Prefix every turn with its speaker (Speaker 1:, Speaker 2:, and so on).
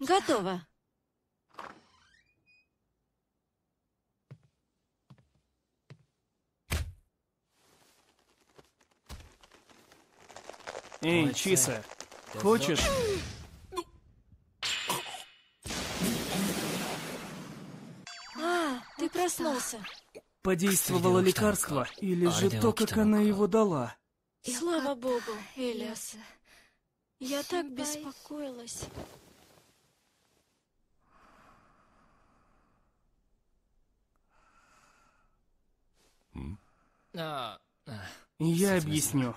Speaker 1: Готово.
Speaker 2: Эй, Чиса,
Speaker 3: хочешь?
Speaker 4: А, ты проснулся.
Speaker 5: Подействовало лекарство, или
Speaker 3: же то, как она его дала?
Speaker 1: Слава богу, Элиас. Я так беспокоилась.
Speaker 4: А, а, Я объясню.